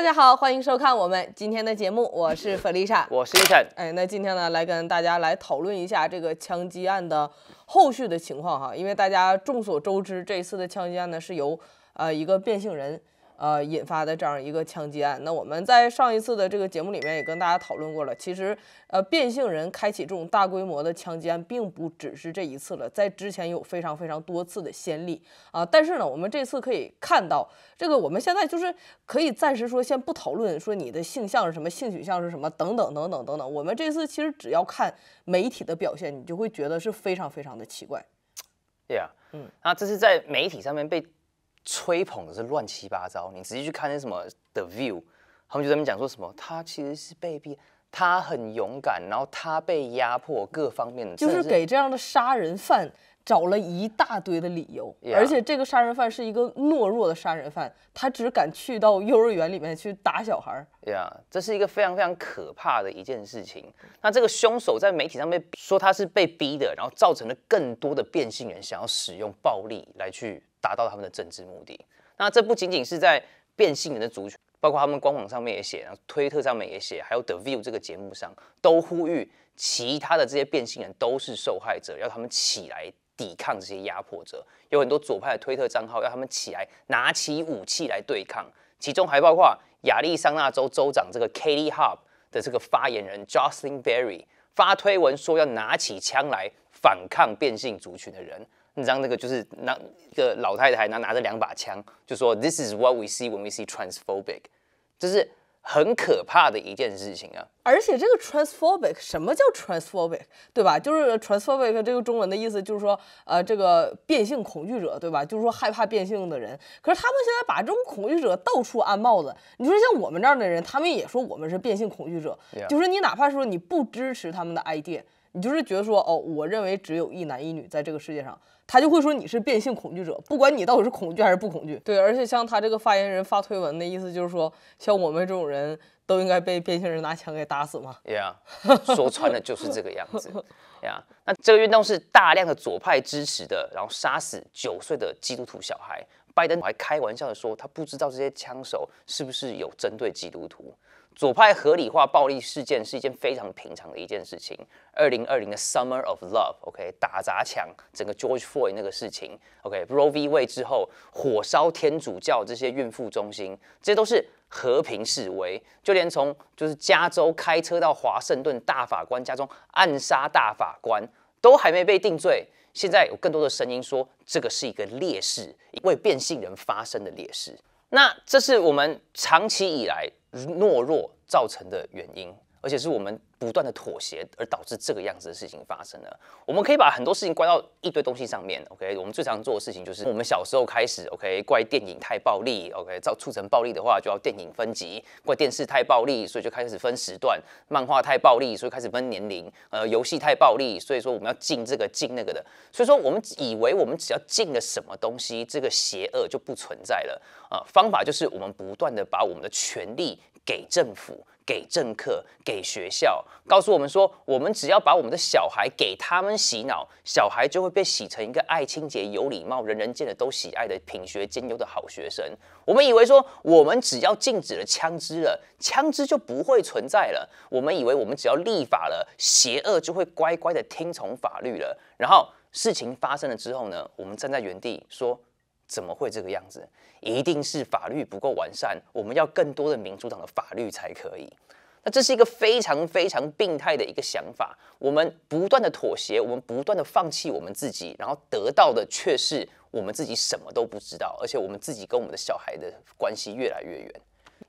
大家好，欢迎收看我们今天的节目，我是弗丽莎，我是伊森，哎，那今天呢，来跟大家来讨论一下这个枪击案的后续的情况哈，因为大家众所周知，这一次的枪击案呢是由呃一个变性人。呃，引发的这样一个枪击案。那我们在上一次的这个节目里面也跟大家讨论过了。其实，呃，变性人开启这种大规模的枪击案，并不只是这一次了，在之前有非常非常多次的先例啊。但是呢，我们这次可以看到，这个我们现在就是可以暂时说先不讨论说你的性向是什么，性取向是什么等等等等等等。我们这次其实只要看媒体的表现，你就会觉得是非常非常的奇怪。对啊，嗯，那这是在媒体上面被。吹捧的是乱七八糟，你直接去看那什么《The View》，他们就在那边讲说什么他其实是被逼，他很勇敢，然后他被压迫，各方面就是给这样的杀人犯找了一大堆的理由。而且这个杀人犯是一个懦弱的杀人犯，他只敢去到幼儿园里面去打小孩儿。对这是一个非常非常可怕的一件事情。那这个凶手在媒体上面说他是被逼的，然后造成了更多的变性人想要使用暴力来去。达到他们的政治目的。那这不仅仅是在变性人的族群，包括他们官网上面也写，推特上面也写，还有 The View 这个节目上都呼吁其他的这些变性人都是受害者，要他们起来抵抗这些压迫者。有很多左派的推特账号要他们起来拿起武器来对抗，其中还包括亚利桑那州州长这个 Katie Hob 的这个发言人 Justin Berry 发推文说要拿起枪来反抗变性族群的人。你知道那个就是那一个老太太拿拿着两把枪，就说 This is what we see when we see transphobic，这是很可怕的一件事情啊。而且这个 transphobic 什么叫 transphobic，对吧？就是 transphobic 这个中文的意思就是说，呃，这个变性恐惧者，对吧？就是说害怕变性的人。可是他们现在把这种恐惧者到处安帽子。你说像我们这样的人，他们也说我们是变性恐惧者，就是你哪怕说你不支持他们的 idea。你就是觉得说，哦，我认为只有一男一女在这个世界上，他就会说你是变性恐惧者，不管你到底是恐惧还是不恐惧。对，而且像他这个发言人发推文的意思就是说，像我们这种人都应该被变性人拿枪给打死吗？Yeah，说穿了就是这个样子。Yeah，那这个运动是大量的左派支持的，然后杀死九岁的基督徒小孩。拜登还开玩笑的说，他不知道这些枪手是不是有针对基督徒。左派合理化暴力事件是一件非常平常的一件事情。二零二零的 Summer of Love，OK，打砸抢，整个 George Floyd 那个事情，OK，Roe v. w a y e 之后，火烧天主教这些孕妇中心，这都是和平示威。就连从就是加州开车到华盛顿大法官家中暗杀大法官，都还没被定罪。现在有更多的声音说，这个是一个劣势，为变性人发生的劣势。那这是我们长期以来。懦弱造成的原因，而且是我们。不断的妥协而导致这个样子的事情发生了。我们可以把很多事情怪到一堆东西上面。OK，我们最常做的事情就是我们小时候开始，OK，怪电影太暴力，OK，造促成暴力的话就要电影分级；怪电视太暴力，所以就开始分时段；漫画太暴力，所以开始分年龄；呃，游戏太暴力，所以说我们要禁这个禁那个的。所以说我们以为我们只要禁了什么东西，这个邪恶就不存在了。呃，方法就是我们不断的把我们的权利给政府、给政客、给学校。告诉我们说，我们只要把我们的小孩给他们洗脑，小孩就会被洗成一个爱清洁、有礼貌、人人见了都喜爱的品学兼优的好学生。我们以为说，我们只要禁止了枪支了，枪支就不会存在了。我们以为我们只要立法了，邪恶就会乖乖的听从法律了。然后事情发生了之后呢，我们站在原地说，怎么会这个样子？一定是法律不够完善，我们要更多的民主党的法律才可以。那这是一个非常非常病态的一个想法。我们不断的妥协，我们不断的放弃我们自己，然后得到的却是我们自己什么都不知道，而且我们自己跟我们的小孩的关系越来越远。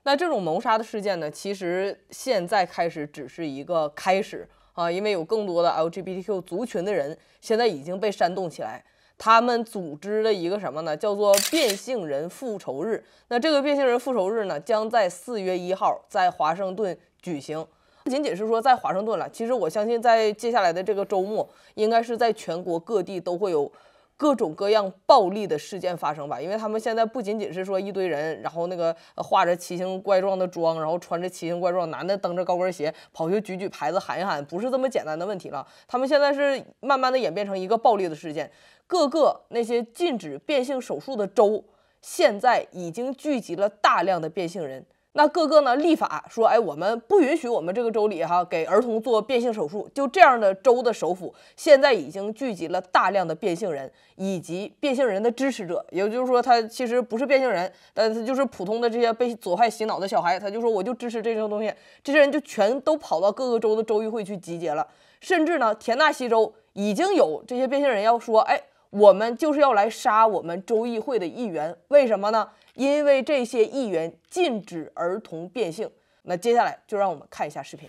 那这种谋杀的事件呢，其实现在开始只是一个开始啊，因为有更多的 LGBTQ 族群的人现在已经被煽动起来。他们组织了一个什么呢？叫做“变性人复仇日”。那这个“变性人复仇日”呢，将在四月一号在华盛顿举行。不仅仅是说在华盛顿了，其实我相信在接下来的这个周末，应该是在全国各地都会有各种各样暴力的事件发生吧？因为他们现在不仅仅是说一堆人，然后那个画着奇形怪状的妆，然后穿着奇形怪状，男的蹬着高跟鞋跑去举举牌子喊一喊，不是这么简单的问题了。他们现在是慢慢的演变成一个暴力的事件。各个那些禁止变性手术的州，现在已经聚集了大量的变性人。那各个呢立法说，哎，我们不允许我们这个州里哈给儿童做变性手术。就这样的州的首府，现在已经聚集了大量的变性人以及变性人的支持者。也就是说，他其实不是变性人，但他就是普通的这些被左派洗脑的小孩。他就说，我就支持这些东西。这些人就全都跑到各个州的州议会去集结了。甚至呢，田纳西州已经有这些变性人要说，哎。我们就是要来杀我们州议会的议员，为什么呢？因为这些议员禁止儿童变性。那接下来就让我们看一下视频。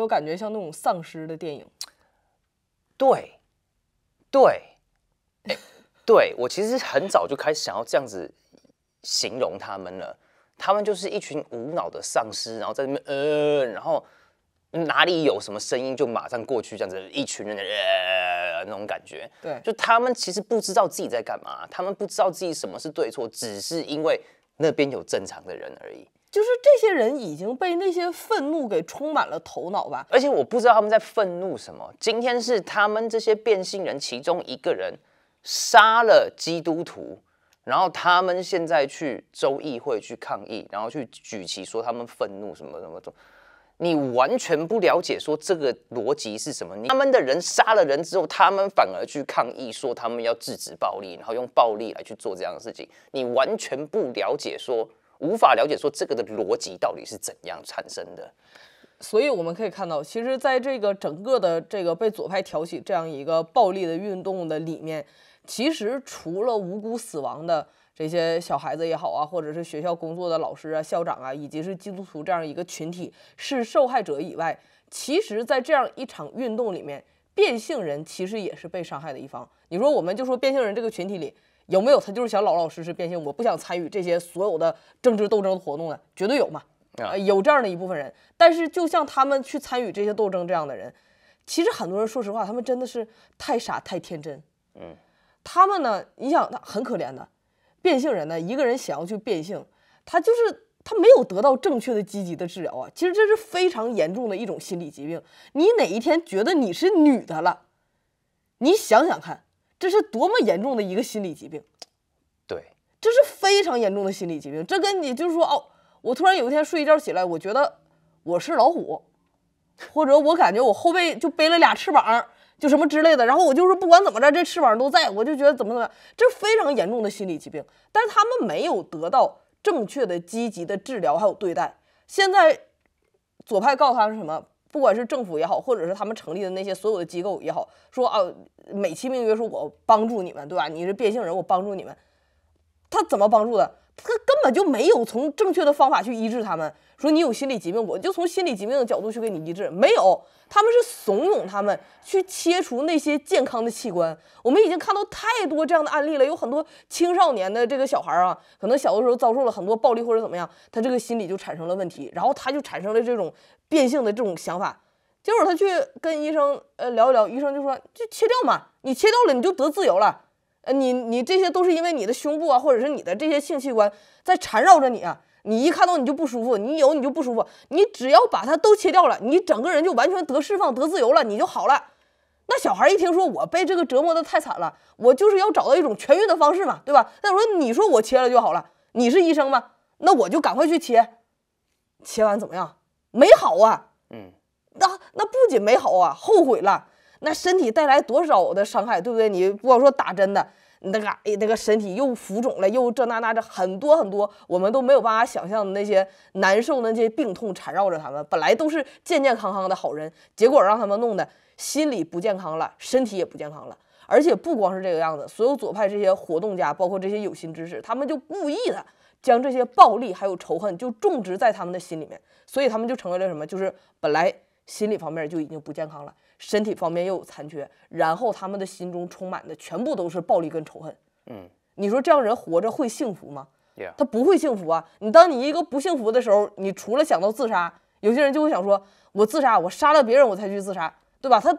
有感觉像那种丧尸的电影，对，对，对，我其实很早就开始想要这样子形容他们了。他们就是一群无脑的丧尸，然后在那边呃，然后哪里有什么声音就马上过去，这样子一群人的那种感觉。对，就他们其实不知道自己在干嘛，他们不知道自己什么是对错，只是因为那边有正常的人而已。就是这些人已经被那些愤怒给充满了头脑吧，而且我不知道他们在愤怒什么。今天是他们这些变性人其中一个人杀了基督徒，然后他们现在去州议会去抗议，然后去举旗说他们愤怒什么什么的。你完全不了解说这个逻辑是什么？他们的人杀了人之后，他们反而去抗议说他们要制止暴力，然后用暴力来去做这样的事情，你完全不了解说。无法了解说这个的逻辑到底是怎样产生的，所以我们可以看到，其实在这个整个的这个被左派挑起这样一个暴力的运动的里面，其实除了无辜死亡的这些小孩子也好啊，或者是学校工作的老师啊、校长啊，以及是基督徒这样一个群体是受害者以外，其实在这样一场运动里面。变性人其实也是被伤害的一方。你说，我们就说变性人这个群体里有没有他就是想老老实实变性，我不想参与这些所有的政治斗争的活动的，绝对有嘛。啊，有这样的一部分人。但是就像他们去参与这些斗争这样的人，其实很多人说实话，他们真的是太傻太天真。嗯，他们呢，你想，他很可怜的，变性人呢，一个人想要去变性，他就是。他没有得到正确的、积极的治疗啊！其实这是非常严重的一种心理疾病。你哪一天觉得你是女的了？你想想看，这是多么严重的一个心理疾病。对，这是非常严重的心理疾病。这跟你就是说哦，我突然有一天睡一觉起来，我觉得我是老虎，或者我感觉我后背就背了俩翅膀，就什么之类的。然后我就是不管怎么着，这翅膀都在，我就觉得怎么怎么样。这是非常严重的心理疾病。但是他们没有得到。正确的、积极的治疗还有对待，现在左派告诉他是什么？不管是政府也好，或者是他们成立的那些所有的机构也好，说啊，美其名曰说我帮助你们，对吧？你是变性人，我帮助你们，他怎么帮助的？他根本就没有从正确的方法去医治他们。说你有心理疾病，我就从心理疾病的角度去给你医治。没有，他们是怂恿他们去切除那些健康的器官。我们已经看到太多这样的案例了。有很多青少年的这个小孩啊，可能小的时候遭受了很多暴力或者怎么样，他这个心理就产生了问题，然后他就产生了这种变性的这种想法。结果他去跟医生呃聊一聊，医生就说就切掉嘛，你切掉了你就得自由了。呃，你你这些都是因为你的胸部啊，或者是你的这些性器官在缠绕着你啊，你一看到你就不舒服，你有你就不舒服，你只要把它都切掉了，你整个人就完全得释放得自由了，你就好了。那小孩一听说我被这个折磨的太惨了，我就是要找到一种痊愈的方式嘛，对吧？那我说你说我切了就好了，你是医生吗？那我就赶快去切，切完怎么样？没好啊，嗯，那那不仅没好啊，后悔了。那身体带来多少的伤害，对不对？你不光说打针的，那个哎，那个身体又浮肿了，又这那那这很多很多，我们都没有办法想象的那些难受，的那些病痛缠绕着他们。本来都是健健康康的好人，结果让他们弄得心理不健康了，身体也不健康了。而且不光是这个样子，所有左派这些活动家，包括这些有心知识，他们就故意的将这些暴力还有仇恨就种植在他们的心里面，所以他们就成为了什么？就是本来。心理方面就已经不健康了，身体方面又有残缺，然后他们的心中充满的全部都是暴力跟仇恨。嗯，你说这样人活着会幸福吗？他不会幸福啊！你当你一个不幸福的时候，你除了想到自杀，有些人就会想说：“我自杀，我杀了别人，我才去自杀，对吧？”他，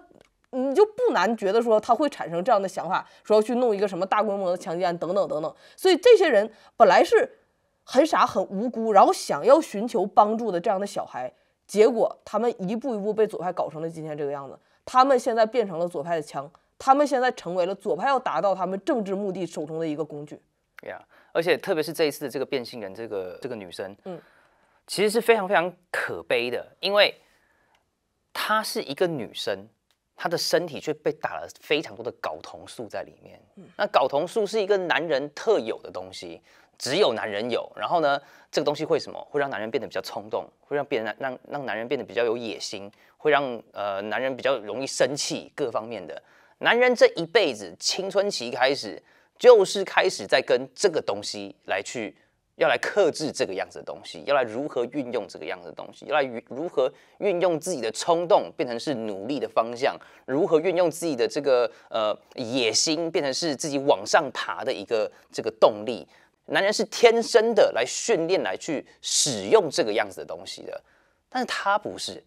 你就不难觉得说他会产生这样的想法，说要去弄一个什么大规模的强奸案等等等等。所以这些人本来是很傻、很无辜，然后想要寻求帮助的这样的小孩。结果他们一步一步被左派搞成了今天这个样子。他们现在变成了左派的枪，他们现在成为了左派要达到他们政治目的手中的一个工具。对呀，而且特别是这一次的这个变性人，这个这个女生，嗯，其实是非常非常可悲的，因为她是一个女生，她的身体却被打了非常多的睾酮素在里面。那睾酮素是一个男人特有的东西。只有男人有，然后呢，这个东西会什么？会让男人变得比较冲动，会让变男让让男人变得比较有野心，会让呃男人比较容易生气。各方面的男人这一辈子，青春期开始就是开始在跟这个东西来去，要来克制这个样子的东西，要来如何运用这个样子的东西，要来如何运用自己的冲动变成是努力的方向，如何运用自己的这个呃野心变成是自己往上爬的一个这个动力。男人是天生的来训练来去使用这个样子的东西的，但是他不是，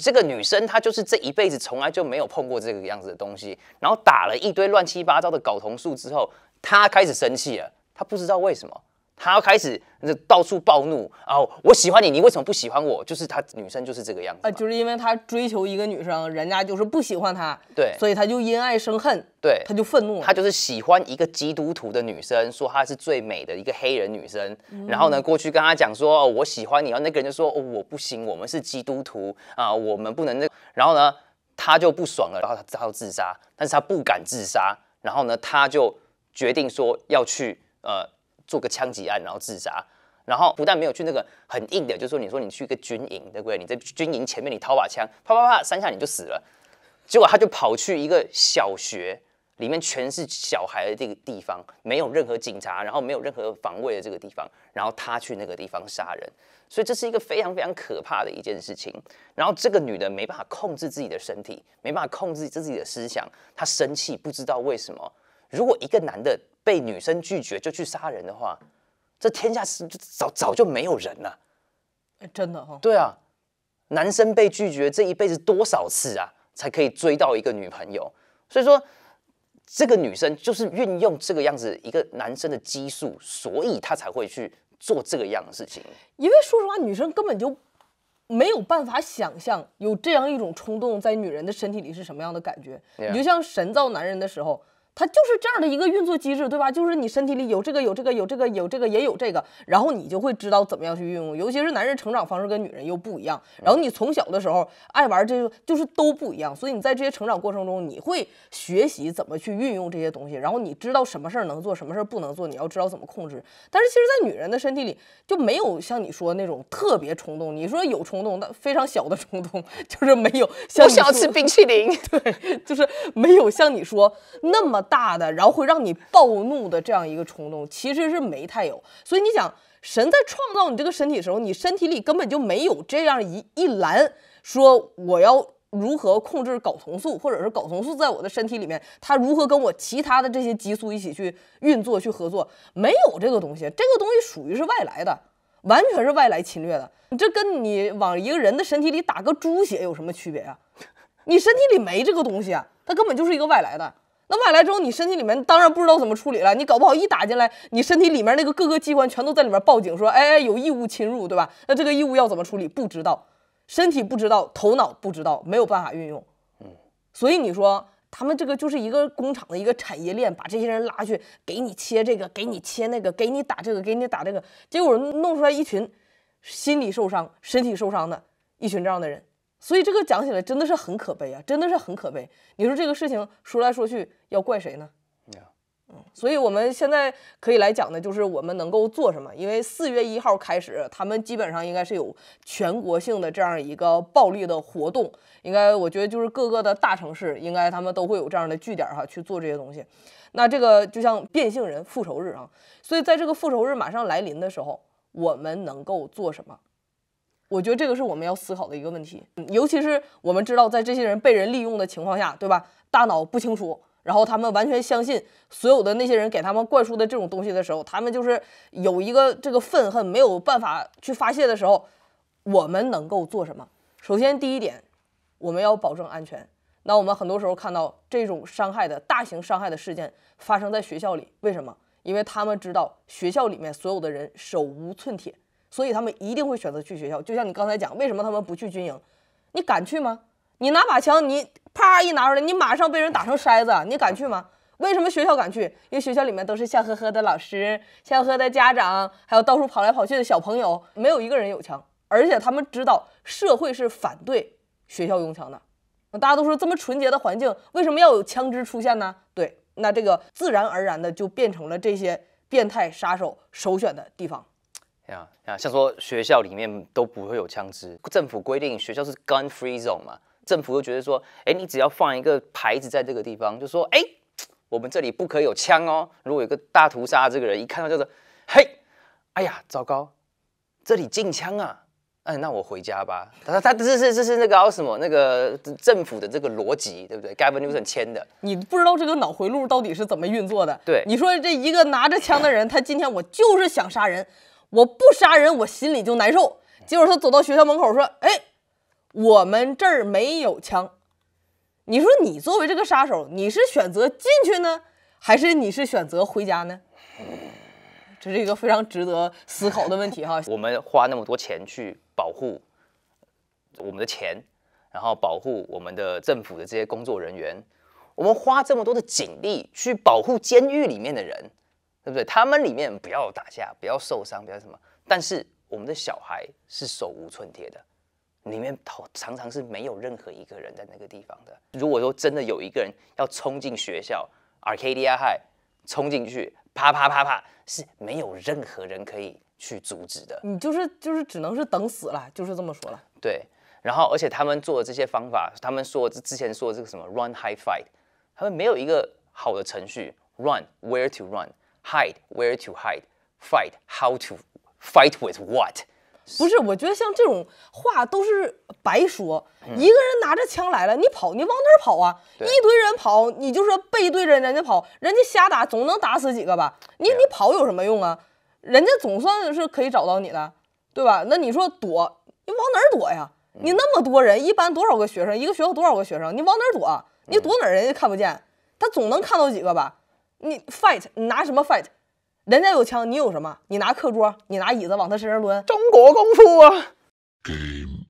这个女生她就是这一辈子从来就没有碰过这个样子的东西，然后打了一堆乱七八糟的睾酮素之后，她开始生气了，她不知道为什么。他要开始那到处暴怒啊！我喜欢你，你为什么不喜欢我？就是他女生就是这个样子啊，就是因为他追求一个女生，人家就是不喜欢他，对，所以他就因爱生恨，对，他就愤怒了。他就是喜欢一个基督徒的女生，说她是最美的一个黑人女生，然后呢，过去跟他讲说，我喜欢你然后那个人就说，哦，我不行，我们是基督徒啊，我们不能那。然后呢，他就不爽了，然后他就要自杀，但是他不敢自杀，然后呢，他就决定说要去呃。做个枪击案，然后自杀。然后不但没有去那个很硬的，就说你说你去一个军营，对不对？你在军营前面，你掏把枪，啪啪啪，三下你就死了。结果他就跑去一个小学，里面全是小孩的这个地方，没有任何警察，然后没有任何防卫的这个地方，然后他去那个地方杀人。所以这是一个非常非常可怕的一件事情。然后这个女的没办法控制自己的身体，没办法控制自己的思想，她生气，不知道为什么。如果一个男的，被女生拒绝就去杀人的话，这天下是早早就没有人了。哎，真的哈。对啊，男生被拒绝这一辈子多少次啊，才可以追到一个女朋友？所以说，这个女生就是运用这个样子一个男生的激素，所以他才会去做这个样的事情。因为说实话，女生根本就没有办法想象有这样一种冲动在女人的身体里是什么样的感觉。你就像神造男人的时候。它就是这样的一个运作机制，对吧？就是你身体里有这个、有这个、有这个、有这个，也有这个，然后你就会知道怎么样去运用。尤其是男人成长方式跟女人又不一样，然后你从小的时候爱玩这个，就是都不一样。所以你在这些成长过程中，你会学习怎么去运用这些东西，然后你知道什么事儿能做，什么事儿不能做，你要知道怎么控制。但是其实，在女人的身体里就没有像你说那种特别冲动。你说有冲动，但非常小的冲动，就是没有。我想要吃冰淇淋，对，就是没有像你说那么。大的，然后会让你暴怒的这样一个冲动，其实是没太有。所以你想，神在创造你这个身体的时候，你身体里根本就没有这样一一栏说我要如何控制睾酮素，或者是睾酮素在我的身体里面，它如何跟我其他的这些激素一起去运作、去合作，没有这个东西。这个东西属于是外来的，完全是外来侵略的。你这跟你往一个人的身体里打个猪血有什么区别啊？你身体里没这个东西啊，它根本就是一个外来的。那外来之后，你身体里面当然不知道怎么处理了。你搞不好一打进来，你身体里面那个各个机关全都在里面报警，说哎哎有异物侵入，对吧？那这个异物要怎么处理？不知道，身体不知道，头脑不知道，没有办法运用。嗯。所以你说他们这个就是一个工厂的一个产业链，把这些人拉去，给你切这个，给你切那个，给你打这个，给你打这个，结果弄出来一群心理受伤、身体受伤的一群这样的人。所以这个讲起来真的是很可悲啊，真的是很可悲。你说这个事情说来说去要怪谁呢？嗯，所以我们现在可以来讲的就是我们能够做什么？因为四月一号开始，他们基本上应该是有全国性的这样一个暴力的活动，应该我觉得就是各个的大城市，应该他们都会有这样的据点哈去做这些东西。那这个就像变性人复仇日啊，所以在这个复仇日马上来临的时候，我们能够做什么？我觉得这个是我们要思考的一个问题，尤其是我们知道在这些人被人利用的情况下，对吧？大脑不清楚，然后他们完全相信所有的那些人给他们灌输的这种东西的时候，他们就是有一个这个愤恨没有办法去发泄的时候，我们能够做什么？首先第一点，我们要保证安全。那我们很多时候看到这种伤害的大型伤害的事件发生在学校里，为什么？因为他们知道学校里面所有的人手无寸铁。所以他们一定会选择去学校，就像你刚才讲，为什么他们不去军营？你敢去吗？你拿把枪，你啪一拿出来，你马上被人打成筛子，你敢去吗？为什么学校敢去？因为学校里面都是笑呵呵的老师、笑呵呵的家长，还有到处跑来跑去的小朋友，没有一个人有枪，而且他们知道社会是反对学校用枪的。大家都说这么纯洁的环境，为什么要有枪支出现呢？对，那这个自然而然的就变成了这些变态杀手首选的地方。呀呀，像说学校里面都不会有枪支，政府规定学校是 gun free zone 嘛，政府又觉得说，哎，你只要放一个牌子在这个地方，就说，哎，我们这里不可有枪哦。如果有个大屠杀，这个人一看到就是，嘿，哎呀，糟糕，这里禁枪啊，哎，那我回家吧。他他这是这是那个什么那个政府的这个逻辑，对不对？Gavin Newsom 签的，你不知道这个脑回路到底是怎么运作的？对，你说这一个拿着枪的人，他今天我就是想杀人。我不杀人，我心里就难受。结果他走到学校门口，说：“哎，我们这儿没有枪。”你说你作为这个杀手，你是选择进去呢，还是你是选择回家呢？这是一个非常值得思考的问题哈。我们花那么多钱去保护我们的钱，然后保护我们的政府的这些工作人员，我们花这么多的警力去保护监狱里面的人。对不对？他们里面不要打架，不要受伤，不要什么。但是我们的小孩是手无寸铁的，里面头常常是没有任何一个人在那个地方的。如果说真的有一个人要冲进学校，Arcadia High，冲进去，啪啪啪啪，是没有任何人可以去阻止的。你就是就是只能是等死了，就是这么说了。对。然后，而且他们做的这些方法，他们说之前说这个什么 Run High Fight，他们没有一个好的程序 Run Where to Run。Hide where to hide, fight how to fight with what？不是，我觉得像这种话都是白说。一个人拿着枪来了，你跑，你往哪儿跑啊？一堆人跑，你就说背对着人家跑，人家瞎打，总能打死几个吧？你你跑有什么用啊？人家总算是可以找到你的，对吧？那你说躲，你往哪儿躲呀？你那么多人，一般多少个学生？一个学校多少个学生？你往哪儿躲？你躲哪儿人家看不见？他总能看到几个吧？你 fight，你拿什么 fight？人家有枪，你有什么？你拿课桌，你拿椅子往他身上抡，中国功夫啊！g a m e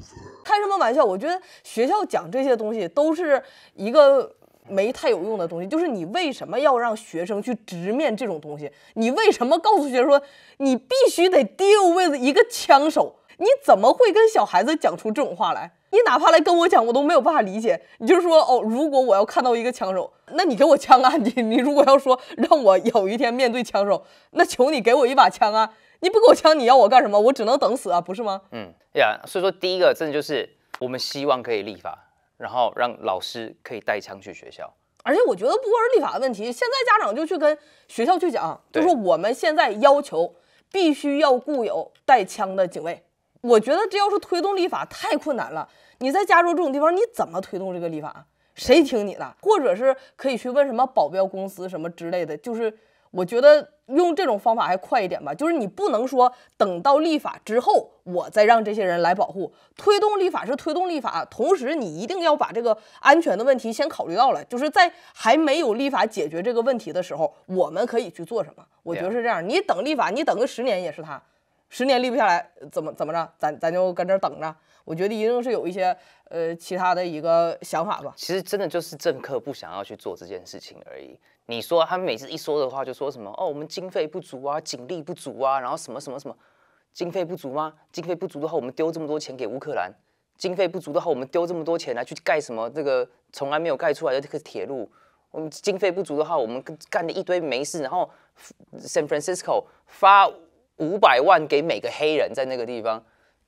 over。开什么玩笑？我觉得学校讲这些东西都是一个没太有用的东西。就是你为什么要让学生去直面这种东西？你为什么告诉学生说你必须得 deal with 一个枪手？你怎么会跟小孩子讲出这种话来？你哪怕来跟我讲，我都没有办法理解。你就是说，哦，如果我要看到一个枪手，那你给我枪啊！你你如果要说让我有一天面对枪手，那求你给我一把枪啊！你不给我枪，你要我干什么？我只能等死啊，不是吗？嗯呀，所以说第一个真的就是我们希望可以立法，然后让老师可以带枪去学校。而且我觉得不光是立法的问题，现在家长就去跟学校去讲，就说我们现在要求必须要雇有带枪的警卫。我觉得这要是推动立法太困难了。你在加州这种地方，你怎么推动这个立法？谁听你的？或者是可以去问什么保镖公司什么之类的。就是我觉得用这种方法还快一点吧。就是你不能说等到立法之后，我再让这些人来保护。推动立法是推动立法，同时你一定要把这个安全的问题先考虑到了。就是在还没有立法解决这个问题的时候，我们可以去做什么？我觉得是这样。你等立法，你等个十年也是他。十年立不下来，怎么怎么着？咱咱就跟这等着。我觉得一定是有一些呃其他的一个想法吧。其实真的就是政客不想要去做这件事情而已。你说他们每次一说的话就说什么哦，我们经费不足啊，警力不足啊，然后什么什么什么经费不足吗？经费不足的话，我们丢这么多钱给乌克兰；经费不足的话，我们丢这么多钱来去盖什么这个从来没有盖出来的这个铁路；我们经费不足的话，我们干了一堆没事。然后 San Francisco 发五百万给每个黑人，在那个地方，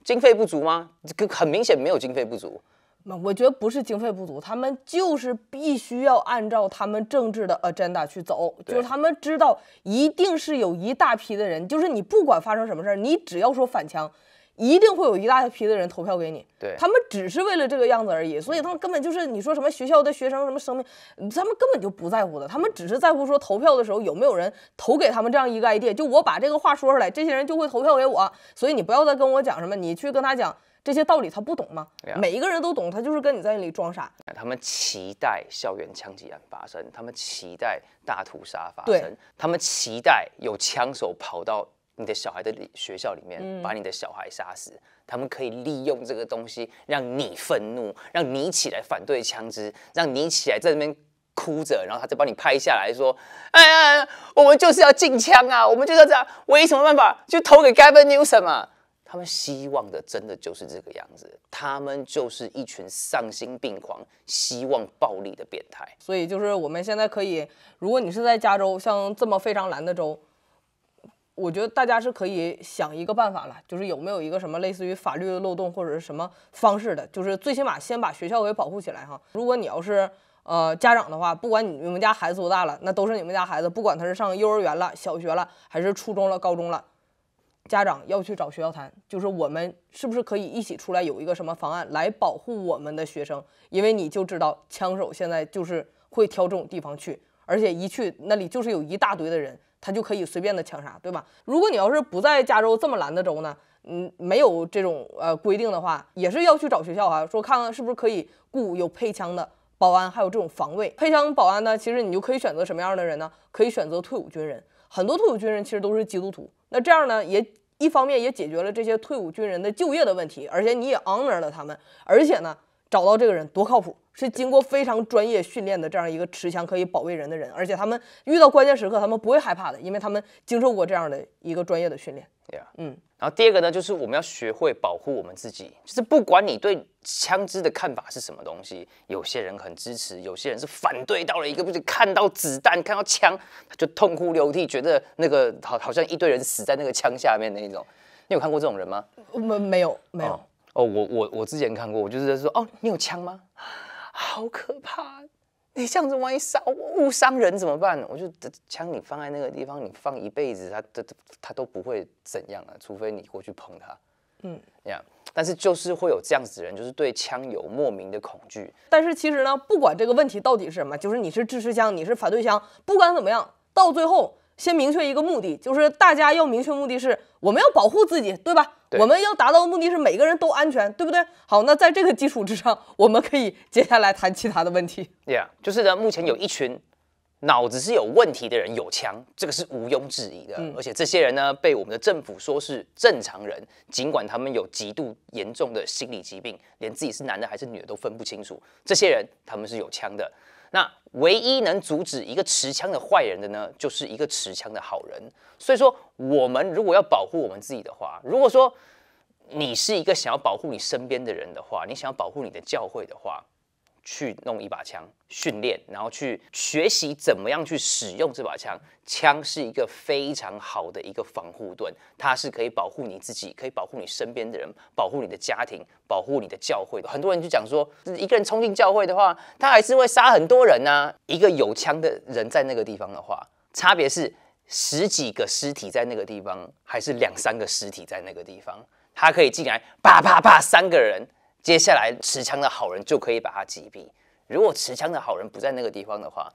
经费不足吗？很很明显没有经费不足。那我觉得不是经费不足，他们就是必须要按照他们政治的 agenda 去走，就是他们知道一定是有一大批的人，就是你不管发生什么事儿，你只要说反强。一定会有一大批的人投票给你，对他们只是为了这个样子而已，所以他们根本就是你说什么学校的学生什么生命，他们根本就不在乎的，他们只是在乎说投票的时候有没有人投给他们这样一个 ID，e a 就我把这个话说出来，这些人就会投票给我，所以你不要再跟我讲什么，你去跟他讲这些道理，他不懂吗？每一个人都懂，他就是跟你在那里装傻。他们期待校园枪击案发生，他们期待大屠杀发生，他们期待有枪手跑到。你的小孩的学校里面把你的小孩杀死，他们可以利用这个东西让你愤怒，让你起来反对枪支，让你起来在那边哭着，然后他再帮你拍下来说：“哎呀，我们就是要禁枪啊，我们就是要这样，唯一什么办法就投给 Newsom 啊。”他们希望的真的就是这个样子，他们就是一群丧心病狂、希望暴力的变态。所以就是我们现在可以，如果你是在加州，像这么非常蓝的州。我觉得大家是可以想一个办法了，就是有没有一个什么类似于法律的漏洞或者是什么方式的，就是最起码先把学校给保护起来哈。如果你要是呃家长的话，不管你们家孩子多大了，那都是你们家孩子，不管他是上幼儿园了、小学了，还是初中了、高中了，家长要去找学校谈，就是我们是不是可以一起出来有一个什么方案来保护我们的学生？因为你就知道枪手现在就是会挑这种地方去，而且一去那里就是有一大堆的人。他就可以随便的枪杀，对吧？如果你要是不在加州这么蓝的州呢，嗯，没有这种呃规定的话，也是要去找学校啊，说看看是不是可以雇有配枪的保安，还有这种防卫配枪保安呢。其实你就可以选择什么样的人呢？可以选择退伍军人，很多退伍军人其实都是基督徒。那这样呢，也一方面也解决了这些退伍军人的就业的问题，而且你也 h o n o r 了他们，而且呢，找到这个人多靠谱。是经过非常专业训练的这样一个持枪可以保卫人的人，而且他们遇到关键时刻他们不会害怕的，因为他们经受过这样的一个专业的训练。对啊，嗯。然后第二个呢，就是我们要学会保护我们自己，就是不管你对枪支的看法是什么东西，有些人很支持，有些人是反对。到了一个不是看到子弹、看到枪就痛哭流涕，觉得那个好好像一堆人死在那个枪下面那一种，你有看过这种人吗？我们没有，没有。哦，我我我之前看过，我就是在说哦，你有枪吗？好可怕！你这样子万一杀误伤人怎么办？我就枪你放在那个地方，你放一辈子，他它他都不会怎样啊，除非你过去碰他，嗯，呀，但是就是会有这样子的人，就是对枪有莫名的恐惧。但是其实呢，不管这个问题到底是什么，就是你是支持枪，你是反对枪，不管怎么样，到最后先明确一个目的，就是大家要明确目的，是我们要保护自己，对吧？我们要达到的目的是每个人都安全，对不对？好，那在这个基础之上，我们可以接下来谈其他的问题。Yeah，就是呢，目前有一群脑子是有问题的人有枪，这个是毋庸置疑的。而且这些人呢，被我们的政府说是正常人，尽管他们有极度严重的心理疾病，连自己是男的还是女的都分不清楚。这些人，他们是有枪的。那唯一能阻止一个持枪的坏人的呢，就是一个持枪的好人。所以说，我们如果要保护我们自己的话，如果说你是一个想要保护你身边的人的话，你想要保护你的教会的话。去弄一把枪训练，然后去学习怎么样去使用这把枪。枪是一个非常好的一个防护盾，它是可以保护你自己，可以保护你身边的人，保护你的家庭，保护你的教会。很多人就讲说，一个人冲进教会的话，他还是会杀很多人呐。一个有枪的人在那个地方的话，差别是十几个尸体在那个地方，还是两三个尸体在那个地方？他可以进来，啪啪啪，三个人。接下来持枪的好人就可以把他击毙。如果持枪的好人不在那个地方的话，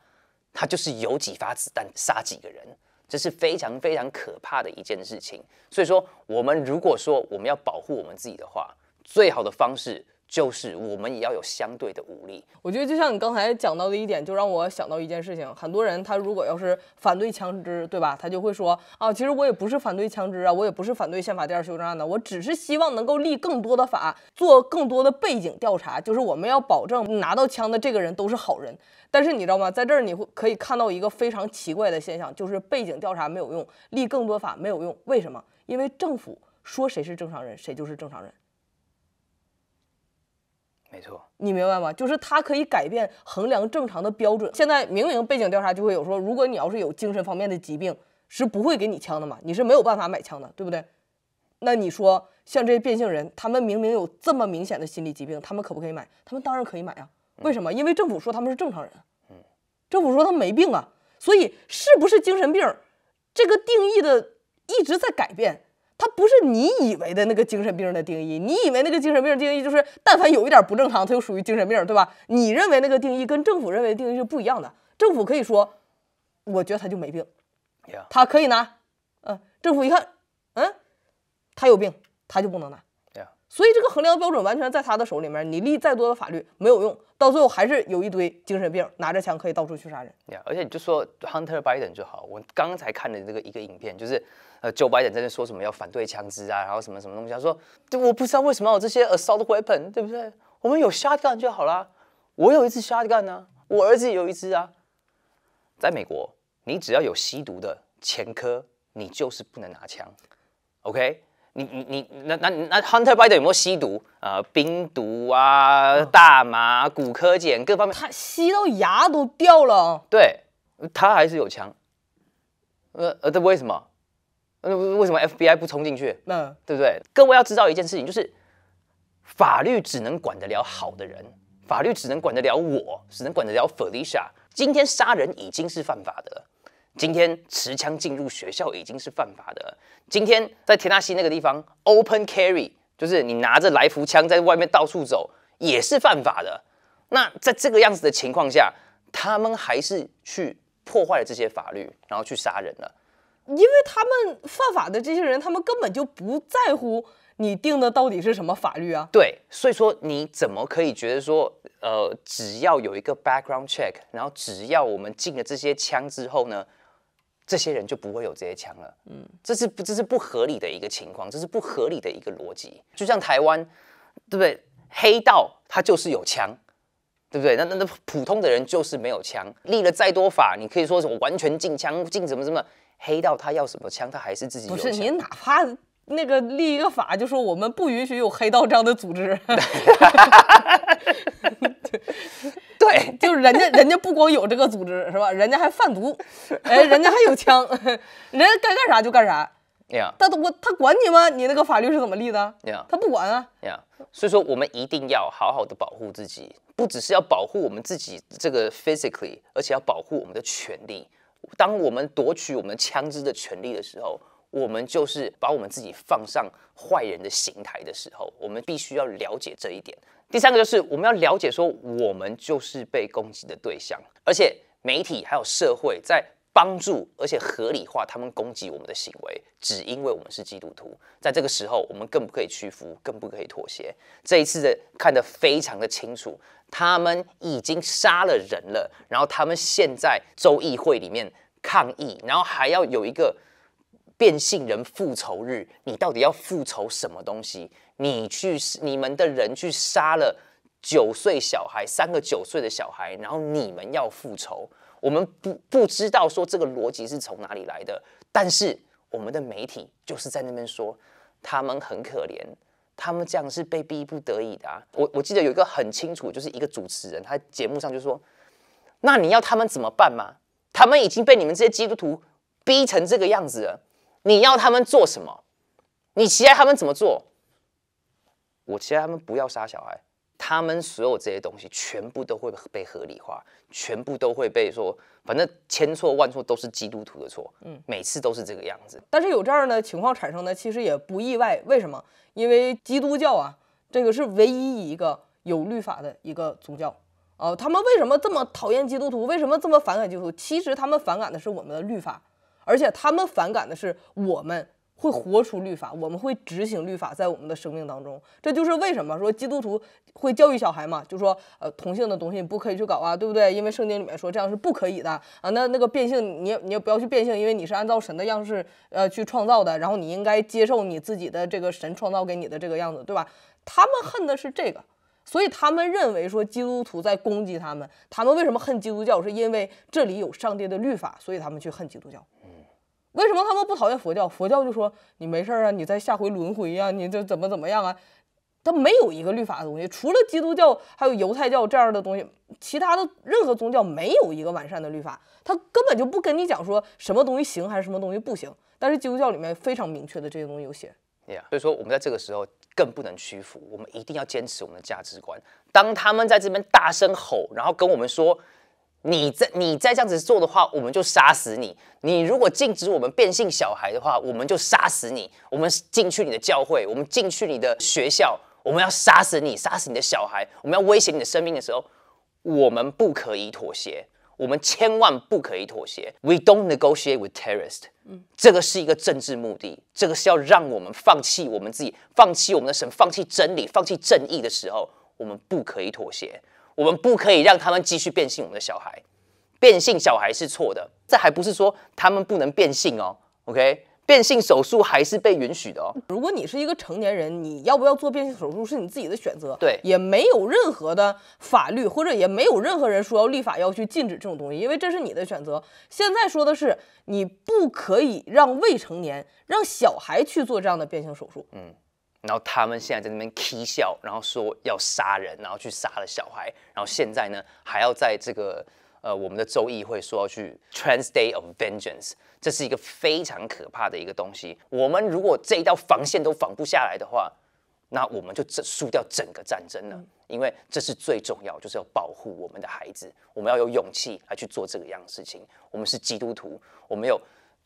他就是有几发子弹杀几个人，这是非常非常可怕的一件事情。所以说，我们如果说我们要保护我们自己的话，最好的方式。就是我们也要有相对的武力。我觉得就像你刚才讲到的一点，就让我想到一件事情。很多人他如果要是反对枪支，对吧？他就会说啊，其实我也不是反对枪支啊，我也不是反对宪法第二修正案的，我只是希望能够立更多的法，做更多的背景调查，就是我们要保证拿到枪的这个人都是好人。但是你知道吗？在这儿你会可以看到一个非常奇怪的现象，就是背景调查没有用，立更多法没有用，为什么？因为政府说谁是正常人，谁就是正常人。没错，你明白吗？就是他可以改变衡量正常的标准。现在明明背景调查就会有说，如果你要是有精神方面的疾病，是不会给你枪的嘛，你是没有办法买枪的，对不对？那你说像这些变性人，他们明明有这么明显的心理疾病，他们可不可以买？他们当然可以买啊，为什么？因为政府说他们是正常人，政府说他没病啊。所以是不是精神病，这个定义的一直在改变。他不是你以为的那个精神病的定义，你以为那个精神病定义就是但凡有一点不正常，他就属于精神病，对吧？你认为那个定义跟政府认为定义是不一样的。政府可以说，我觉得他就没病，他可以拿。嗯，政府一看，嗯，他有病，他就不能拿。所以这个衡量标准完全在他的手里面，你立再多的法律没有用，到最后还是有一堆精神病拿着枪可以到处去杀人。而且你就说 Hunter Biden 就好，我刚才看的这个一个影片，就是呃 Joe Biden 在那说什么要反对枪支啊，然后什么什么东西，他说，我不知道为什么这些 assault weapon，对不对？我们有 shotgun 就好啦。我有一支 shotgun 呢，我儿子有一支啊。在美国，你只要有吸毒的前科，你就是不能拿枪。OK。你你你那那那 Hunter Biden 有没有吸毒？呃，冰毒啊、大麻、骨科碱各方面，他吸到牙都掉了。对，他还是有枪。呃呃，这为什么？那为什么 FBI 不冲进去？那对不对？各位要知道一件事情，就是法律只能管得了好的人，法律只能管得了我，只能管得了 Felicia。今天杀人已经是犯法的。今天持枪进入学校已经是犯法的。今天在田纳西那个地方，open carry，就是你拿着来福枪在外面到处走也是犯法的。那在这个样子的情况下，他们还是去破坏了这些法律，然后去杀人了。因为他们犯法的这些人，他们根本就不在乎你定的到底是什么法律啊。对，所以说你怎么可以觉得说，呃，只要有一个 background check，然后只要我们进了这些枪之后呢？这些人就不会有这些枪了，嗯，这是不这是不合理的一个情况，这是不合理的一个逻辑。就像台湾，对不对？黑道他就是有枪，对不对？那那那普通的人就是没有枪。立了再多法，你可以说什我完全禁枪，禁什么什么？黑道他要什么枪，他还是自己有枪。不是你哪怕。那个立一个法，就说我们不允许有黑道这样的组织。对，就是人家人家不光有这个组织，是吧？人家还贩毒，哎，人家还有枪，人家该干啥就干啥。呀，他我他管你吗？你那个法律是怎么立的？呀，他不管啊。呀，所以说我们一定要好好的保护自己，不只是要保护我们自己这个 physically，而且要保护我们的权利。当我们夺取我们枪支的权利的时候。我们就是把我们自己放上坏人的刑台的时候，我们必须要了解这一点。第三个就是我们要了解，说我们就是被攻击的对象，而且媒体还有社会在帮助，而且合理化他们攻击我们的行为，只因为我们是基督徒。在这个时候，我们更不可以屈服，更不可以妥协。这一次的看得非常的清楚，他们已经杀了人了，然后他们现在州议会里面抗议，然后还要有一个。变性人复仇日，你到底要复仇什么东西？你去，你们的人去杀了九岁小孩，三个九岁的小孩，然后你们要复仇。我们不不知道说这个逻辑是从哪里来的，但是我们的媒体就是在那边说他们很可怜，他们这样是被逼不得已的啊。我我记得有一个很清楚，就是一个主持人，他节目上就说：“那你要他们怎么办嘛？他们已经被你们这些基督徒逼成这个样子了。”你要他们做什么？你期待他们怎么做？我期待他们不要杀小孩。他们所有这些东西全部都会被合理化，全部都会被说，反正千错万错都是基督徒的错。嗯，每次都是这个样子。但是有这样的情况产生呢，其实也不意外。为什么？因为基督教啊，这个是唯一一个有律法的一个宗教哦，他们为什么这么讨厌基督徒？为什么这么反感基督徒？其实他们反感的是我们的律法。而且他们反感的是，我们会活出律法，我们会执行律法，在我们的生命当中。这就是为什么说基督徒会教育小孩嘛，就说呃同性的东西你不可以去搞啊，对不对？因为圣经里面说这样是不可以的啊。那那个变性，你你也不要去变性，因为你是按照神的样式呃去创造的，然后你应该接受你自己的这个神创造给你的这个样子，对吧？他们恨的是这个，所以他们认为说基督徒在攻击他们。他们为什么恨基督教？是因为这里有上帝的律法，所以他们去恨基督教。为什么他们不讨厌佛教？佛教就说你没事儿啊，你再下回轮回呀，你这怎么怎么样啊？他没有一个律法的东西，除了基督教还有犹太教这样的东西，其他的任何宗教没有一个完善的律法，他根本就不跟你讲说什么东西行还是什么东西不行。但是基督教里面非常明确的这些东西有写，所以说我们在这个时候更不能屈服，我们一定要坚持我们的价值观。当他们在这边大声吼，然后跟我们说。你在你再这样子做的话，我们就杀死你。你如果禁止我们变性小孩的话，我们就杀死你。我们进去你的教会，我们进去你的学校，我们要杀死你，杀死你的小孩，我们要威胁你的生命的时候，我们不可以妥协，我们千万不可以妥协。We don't negotiate with terrorists。嗯，这个是一个政治目的，这个是要让我们放弃我们自己，放弃我们的神，放弃真理，放弃正义的时候，我们不可以妥协。我们不可以让他们继续变性，我们的小孩变性小孩是错的，这还不是说他们不能变性哦，OK？变性手术还是被允许的哦。如果你是一个成年人，你要不要做变性手术是你自己的选择，对，也没有任何的法律或者也没有任何人说要立法要去禁止这种东西，因为这是你的选择。现在说的是你不可以让未成年、让小孩去做这样的变性手术，嗯。然后他们现在在那边讥笑，然后说要杀人，然后去杀了小孩，然后现在呢还要在这个呃我们的周议会说要去 Trans Day of Vengeance，这是一个非常可怕的一个东西。我们如果这一道防线都防不下来的话，那我们就这输掉整个战争了。因为这是最重要，就是要保护我们的孩子。我们要有勇气来去做这个样的事情。我们是基督徒，我们有。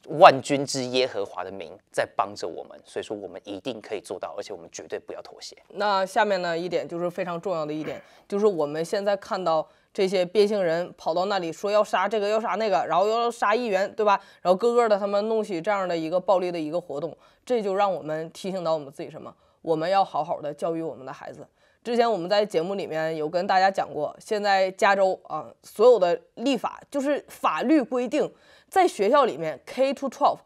万军之耶和华的名在帮着我们，所以说我们一定可以做到，而且我们绝对不要妥协。那下面呢，一点就是非常重要的一点，就是我们现在看到这些变性人跑到那里说要杀这个要杀那个，然后要杀议员，对吧？然后个个的他们弄起这样的一个暴力的一个活动，这就让我们提醒到我们自己什么？我们要好好的教育我们的孩子。之前我们在节目里面有跟大家讲过，现在加州啊所有的立法就是法律规定。在学校里面，K to twelve，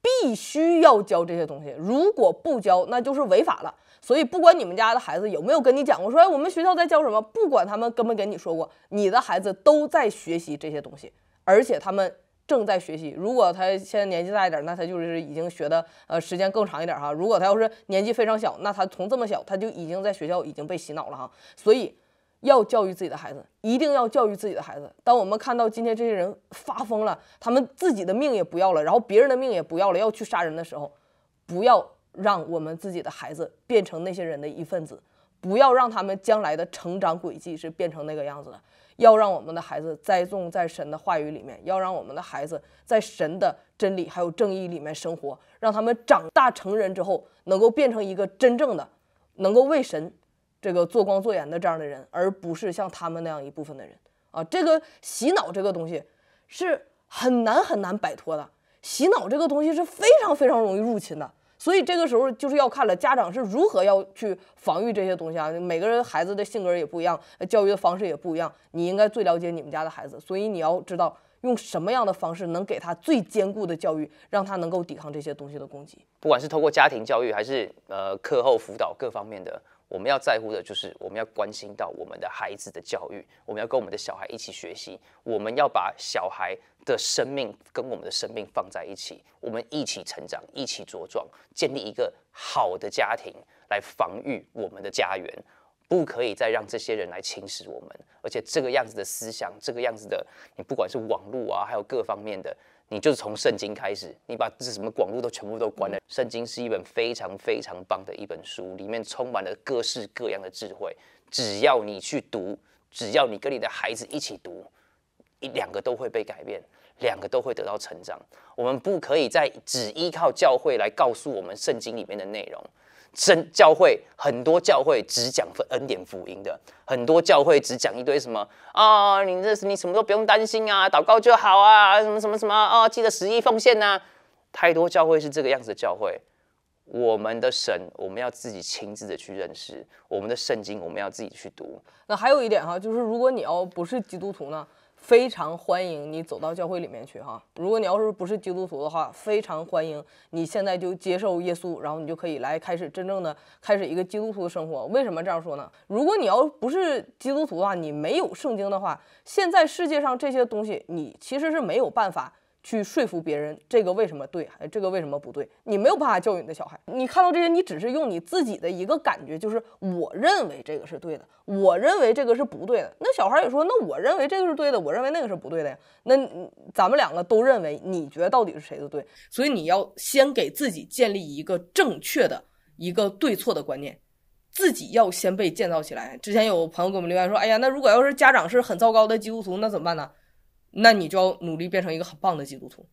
必须要教这些东西。如果不教，那就是违法了。所以不管你们家的孩子有没有跟你讲过，说哎，我们学校在教什么？不管他们跟没跟你说过，你的孩子都在学习这些东西，而且他们正在学习。如果他现在年纪大一点，那他就是已经学的呃时间更长一点哈。如果他要是年纪非常小，那他从这么小他就已经在学校已经被洗脑了哈。所以。要教育自己的孩子，一定要教育自己的孩子。当我们看到今天这些人发疯了，他们自己的命也不要了，然后别人的命也不要了，要去杀人的时候，不要让我们自己的孩子变成那些人的一份子，不要让他们将来的成长轨迹是变成那个样子的。要让我们的孩子栽种在神的话语里面，要让我们的孩子在神的真理还有正义里面生活，让他们长大成人之后能够变成一个真正的，能够为神。这个做光做眼的这样的人，而不是像他们那样一部分的人啊。这个洗脑这个东西是很难很难摆脱的，洗脑这个东西是非常非常容易入侵的。所以这个时候就是要看了家长是如何要去防御这些东西啊。每个人孩子的性格也不一样，教育的方式也不一样。你应该最了解你们家的孩子，所以你要知道用什么样的方式能给他最坚固的教育，让他能够抵抗这些东西的攻击。不管是通过家庭教育，还是呃课后辅导各方面的。我们要在乎的就是我们要关心到我们的孩子的教育，我们要跟我们的小孩一起学习，我们要把小孩的生命跟我们的生命放在一起，我们一起成长，一起茁壮，建立一个好的家庭来防御我们的家园，不可以再让这些人来侵蚀我们，而且这个样子的思想，这个样子的，你不管是网络啊，还有各方面的。你就是从圣经开始，你把这什么广路都全部都关了。圣经是一本非常非常棒的一本书，里面充满了各式各样的智慧。只要你去读，只要你跟你的孩子一起读，一两个都会被改变，两个都会得到成长。我们不可以再只依靠教会来告诉我们圣经里面的内容。真教会很多，教会只讲恩典福音的，很多教会只讲一堆什么啊！你这是你什么都不用担心啊，祷告就好啊，什么什么什么哦，记得十亿奉献呐！太多教会是这个样子的教会。我们的神，我们要自己亲自的去认识；我们的圣经，我们要自己去读。那还有一点哈，就是如果你要不是基督徒呢？非常欢迎你走到教会里面去哈。如果你要是不是基督徒的话，非常欢迎你现在就接受耶稣，然后你就可以来开始真正的开始一个基督徒的生活。为什么这样说呢？如果你要不是基督徒的话，你没有圣经的话，现在世界上这些东西你其实是没有办法。去说服别人，这个为什么对？这个为什么不对？你没有办法教育你的小孩。你看到这些，你只是用你自己的一个感觉，就是我认为这个是对的，我认为这个是不对的。那小孩也说，那我认为这个是对的，我认为那个是不对的呀。那咱们两个都认为，你觉得到底是谁的对？所以你要先给自己建立一个正确的一个对错的观念，自己要先被建造起来。之前有朋友给我们留言说，哎呀，那如果要是家长是很糟糕的基督徒，那怎么办呢？那你就要努力变成一个很棒的基督徒，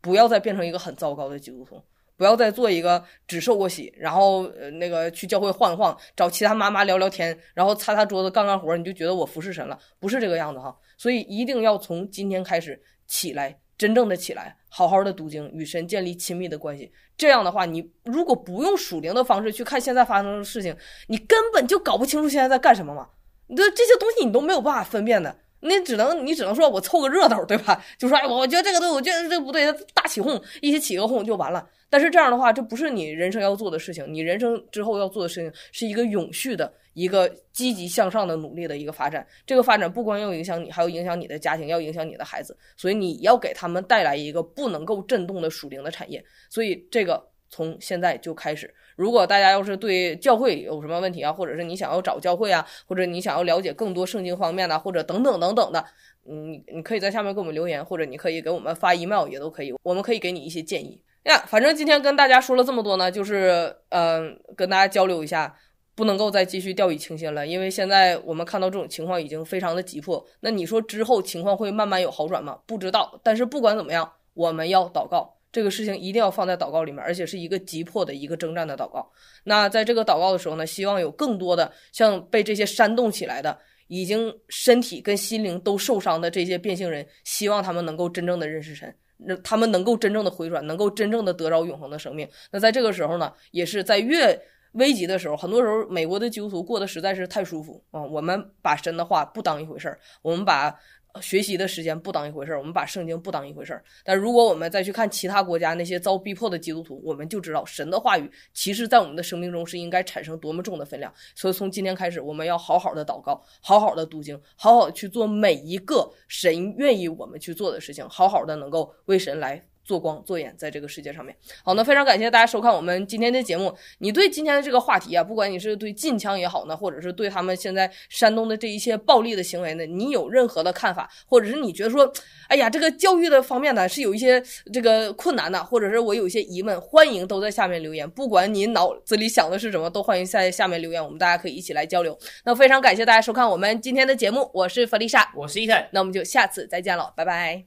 不要再变成一个很糟糕的基督徒，不要再做一个只受过洗，然后呃那个去教会晃一晃，找其他妈妈聊聊天，然后擦擦桌子干干活，你就觉得我服侍神了，不是这个样子哈。所以一定要从今天开始起来，真正的起来，好好的读经，与神建立亲密的关系。这样的话，你如果不用属灵的方式去看现在发生的事情，你根本就搞不清楚现在在干什么嘛。你的这些东西你都没有办法分辨的。你只能你只能说，我凑个热闹，对吧？就说，哎，我我觉得这个对，我觉得这个不对，大起哄，一起起个哄就完了。但是这样的话，这不是你人生要做的事情。你人生之后要做的事情，是一个永续的一个积极向上的努力的一个发展。这个发展不光要影响你，还要影响你的家庭，要影响你的孩子。所以你要给他们带来一个不能够震动的属灵的产业。所以这个从现在就开始。如果大家要是对教会有什么问题啊，或者是你想要找教会啊，或者你想要了解更多圣经方面呐，或者等等等等的，嗯，你可以在下面给我们留言，或者你可以给我们发 email 也都可以，我们可以给你一些建议呀。反正今天跟大家说了这么多呢，就是嗯，跟大家交流一下，不能够再继续掉以轻心了，因为现在我们看到这种情况已经非常的急迫。那你说之后情况会慢慢有好转吗？不知道，但是不管怎么样，我们要祷告。这个事情一定要放在祷告里面，而且是一个急迫的一个征战的祷告。那在这个祷告的时候呢，希望有更多的像被这些煽动起来的、已经身体跟心灵都受伤的这些变性人，希望他们能够真正的认识神，那他们能够真正的回转，能够真正的得着永恒的生命。那在这个时候呢，也是在越危急的时候，很多时候美国的基督徒过得实在是太舒服啊，我们把神的话不当一回事儿，我们把。学习的时间不当一回事儿，我们把圣经不当一回事儿。但如果我们再去看其他国家那些遭逼迫的基督徒，我们就知道神的话语其实在我们的生命中是应该产生多么重的分量。所以从今天开始，我们要好好的祷告，好好的读经，好好去做每一个神愿意我们去做的事情，好好的能够为神来。做光做眼，在这个世界上面，好，那非常感谢大家收看我们今天的节目。你对今天的这个话题啊，不管你是对禁枪也好呢，或者是对他们现在山东的这一些暴力的行为呢，你有任何的看法，或者是你觉得说，哎呀，这个教育的方面呢是有一些这个困难的，或者是我有一些疑问，欢迎都在下面留言。不管你脑子里想的是什么，都欢迎在下面留言，我们大家可以一起来交流。那非常感谢大家收看我们今天的节目，我是弗丽莎，我是伊森，那我们就下次再见了，拜拜。